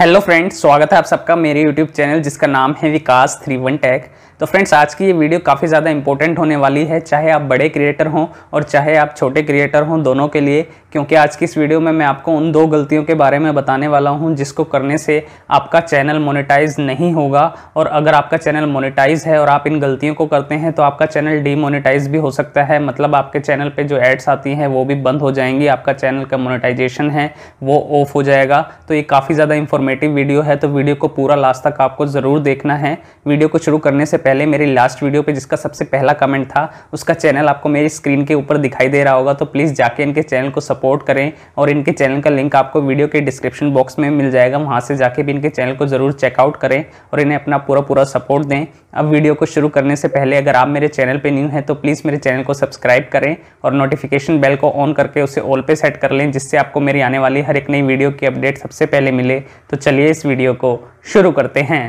hello friends स्वागत है आप सबका मेरे यूट्यूब चैनल जिसका नाम है विकास थ्री वन टैक तो फ्रेंड्स आज की ये वीडियो काफ़ी ज़्यादा इंपॉर्टेंट होने वाली है चाहे आप बड़े क्रिएटर हों और चाहे आप छोटे क्रिएटर हों दोनों के लिए क्योंकि आज की इस वीडियो में मैं आपको उन दो गलतियों के बारे में बताने वाला हूं जिसको करने से आपका चैनल मोनेटाइज नहीं होगा और अगर आपका चैनल मोनेटाइज है और आप इन गलतियों को करते हैं तो आपका चैनल डीमोनेटाइज भी हो सकता है मतलब आपके चैनल पर जो एड्स आती हैं वो भी बंद हो जाएंगी आपका चैनल का मोनिटाइजेशन है वो ऑफ हो जाएगा तो ये काफ़ी ज़्यादा इन्फॉर्मेटिव वीडियो है तो वीडियो को पूरा लास्ट तक आपको ज़रूर देखना है वीडियो को शुरू करने से पहले मेरी लास्ट वीडियो पर जिसका सबसे पहला कमेंट था उसका चैनल आपको मेरी स्क्रीन के ऊपर दिखाई दे रहा होगा तो प्लीज़ जाके इनके चैनल को सपोर्ट करें और इनके चैनल का लिंक आपको वीडियो के डिस्क्रिप्शन बॉक्स में मिल जाएगा वहाँ से जाके भी इनके चैनल को ज़रूर चेकआउट करें और इन्हें अपना पूरा पूरा सपोर्ट दें अब वीडियो को शुरू करने से पहले अगर आप मेरे चैनल पर न्यू हैं तो प्लीज़ मेरे चैनल को सब्सक्राइब करें और नोटिफिकेशन बेल को ऑन करके उसे ऑल पे सेट कर लें जिससे आपको मेरी आने वाली हर एक नई वीडियो की अपडेट सबसे पहले मिले तो चलिए इस वीडियो को शुरू करते हैं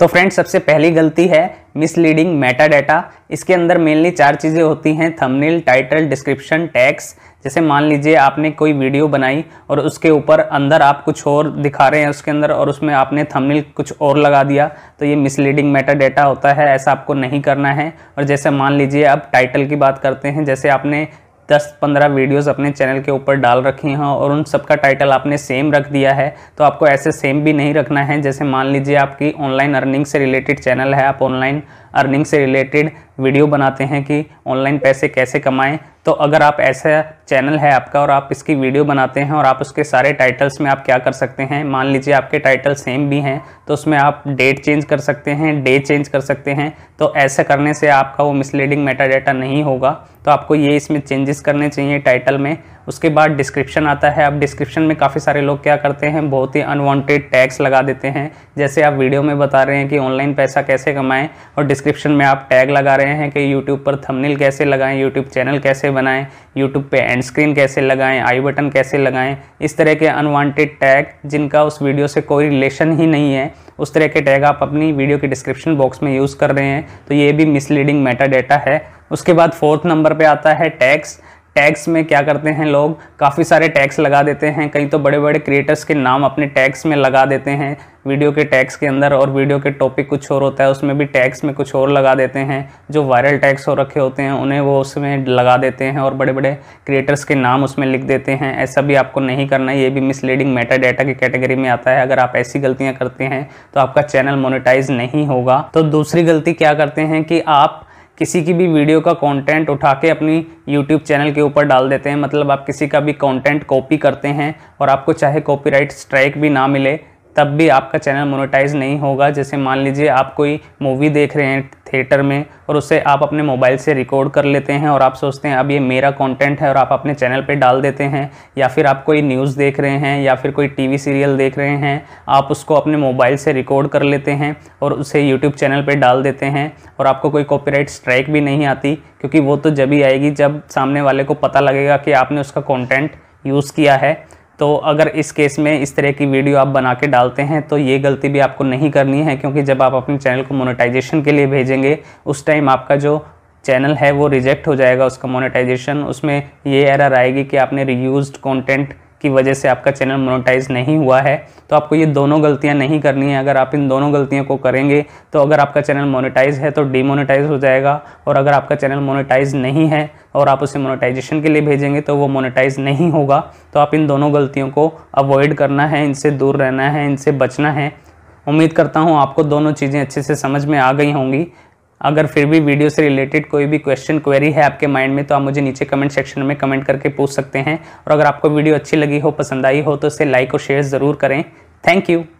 तो फ्रेंड्स सबसे पहली गलती है मिसलीडिंग मेटा डाटा इसके अंदर मेनली चार चीज़ें होती हैं थंबनेल टाइटल डिस्क्रिप्शन टैक्स जैसे मान लीजिए आपने कोई वीडियो बनाई और उसके ऊपर अंदर आप कुछ और दिखा रहे हैं उसके अंदर और उसमें आपने थंबनेल कुछ और लगा दिया तो ये मिसलीडिंग मेटा डाटा होता है ऐसा आपको नहीं करना है और जैसे मान लीजिए आप टाइटल की बात करते हैं जैसे आपने दस पंद्रह वीडियोस अपने चैनल के ऊपर डाल रखी हैं और उन सबका टाइटल आपने सेम रख दिया है तो आपको ऐसे सेम भी नहीं रखना है जैसे मान लीजिए आपकी ऑनलाइन अर्निंग से रिलेटेड चैनल है आप ऑनलाइन अर्निंग से रिलेटेड वीडियो बनाते हैं कि ऑनलाइन पैसे कैसे कमाएं तो अगर आप ऐसा चैनल है आपका और आप इसकी वीडियो बनाते हैं और आप उसके सारे टाइटल्स में आप क्या कर सकते हैं मान लीजिए आपके टाइटल सेम भी हैं तो उसमें आप डेट चेंज कर सकते हैं डे चेंज कर सकते हैं तो ऐसा करने से आपका वो मिसलीडिंग मेटा डाटा नहीं होगा तो आपको ये इसमें चेंजेस करने चाहिए टाइटल में उसके बाद डिस्क्रिप्शन आता है अब डिस्क्रिप्शन में काफ़ी सारे लोग क्या करते हैं बहुत ही अनवांटेड टैक्स लगा देते हैं जैसे आप वीडियो में बता रहे हैं कि ऑनलाइन पैसा कैसे कमाएं और डिस्क्रिप्शन में आप टैग लगा रहे हैं कि यूट्यूब पर थंबनेल कैसे लगाएं यूट्यूब चैनल कैसे बनाएं यूट्यूब पे एंड स्क्रीन कैसे लगाएं आई बटन कैसे लगाएं इस तरह के अनवांटेड टैग जिनका उस वीडियो से कोई रिलेशन ही नहीं है उस तरह के टैग आप अपनी वीडियो के डिस्क्रिप्शन बॉक्स में यूज़ कर रहे हैं तो ये भी मिसलीडिंग मेटा डेटा है उसके बाद फोर्थ नंबर पर आता है टैक्स टैक्स में क्या करते हैं लोग काफ़ी सारे टैक्स लगा देते हैं कहीं तो बड़े बड़े क्रिएटर्स के नाम अपने टैक्स में लगा देते हैं वीडियो के टैक्स के अंदर और वीडियो के टॉपिक कुछ और होता है उसमें भी टैक्स में कुछ और लगा देते हैं जो वायरल टैक्स हो रखे होते हैं उन्हें वो उसमें लगा देते हैं और बड़े बड़े क्रिएटर्स के नाम उसमें लिख देते हैं ऐसा भी आपको नहीं करना ये भी मिसलीडिंग मेटा डाटा की कैटेगरी में आता है अगर आप ऐसी गलतियाँ करते हैं तो आपका चैनल मोनिटाइज नहीं होगा तो दूसरी गलती क्या करते हैं कि आप किसी की भी वीडियो का कंटेंट उठा के अपनी यूट्यूब चैनल के ऊपर डाल देते हैं मतलब आप किसी का भी कंटेंट कॉपी करते हैं और आपको चाहे कॉपीराइट स्ट्राइक भी ना मिले तब भी आपका चैनल मोनेटाइज नहीं होगा जैसे मान लीजिए आप कोई मूवी देख रहे हैं थिएटर में और उसे आप अपने मोबाइल से रिकॉर्ड कर लेते हैं और आप सोचते हैं अब ये मेरा कंटेंट है और आप अपने चैनल पे डाल देते हैं या फिर आप कोई न्यूज़ देख रहे हैं या फिर कोई टीवी सीरियल देख रहे हैं आप उसको अपने मोबाइल से रिकॉर्ड कर लेते हैं और उसे यूट्यूब चैनल पर डाल देते हैं और आपको कोई कॉपीराइट स्ट्राइक भी नहीं आती क्योंकि वो तो जब ही आएगी जब सामने वाले को पता लगेगा कि आपने उसका कॉन्टेंट यूज़ किया है तो अगर इस केस में इस तरह की वीडियो आप बना के डालते हैं तो ये गलती भी आपको नहीं करनी है क्योंकि जब आप अपने चैनल को मोनेटाइजेशन के लिए भेजेंगे उस टाइम आपका जो चैनल है वो रिजेक्ट हो जाएगा उसका मोनेटाइजेशन उसमें ये एरर आएगी कि आपने रीयूज कंटेंट की वजह से आपका चैनल मोनोटाइज नहीं हुआ है तो आपको ये दोनों गलतियाँ नहीं करनी है अगर आप इन दोनों गलतियों को करेंगे तो अगर आपका चैनल मोनेटाइज है तो डीमोनेटाइज हो जाएगा और अगर आपका चैनल मोनेटाइज नहीं है और आप उसे मोनेटाइजेशन के लिए भेजेंगे तो वो मोनेटाइज नहीं होगा तो आप इन दोनों गलतियों को अवॉइड करना है इनसे दूर रहना है इनसे बचना है उम्मीद करता हूँ आपको दोनों चीज़ें अच्छे से समझ में आ गई होंगी अगर फिर भी वीडियो से रिलेटेड कोई भी क्वेश्चन क्वेरी है आपके माइंड में तो आप मुझे नीचे कमेंट सेक्शन में कमेंट करके पूछ सकते हैं और अगर आपको वीडियो अच्छी लगी हो पसंद आई हो तो इसे लाइक और शेयर ज़रूर करें थैंक यू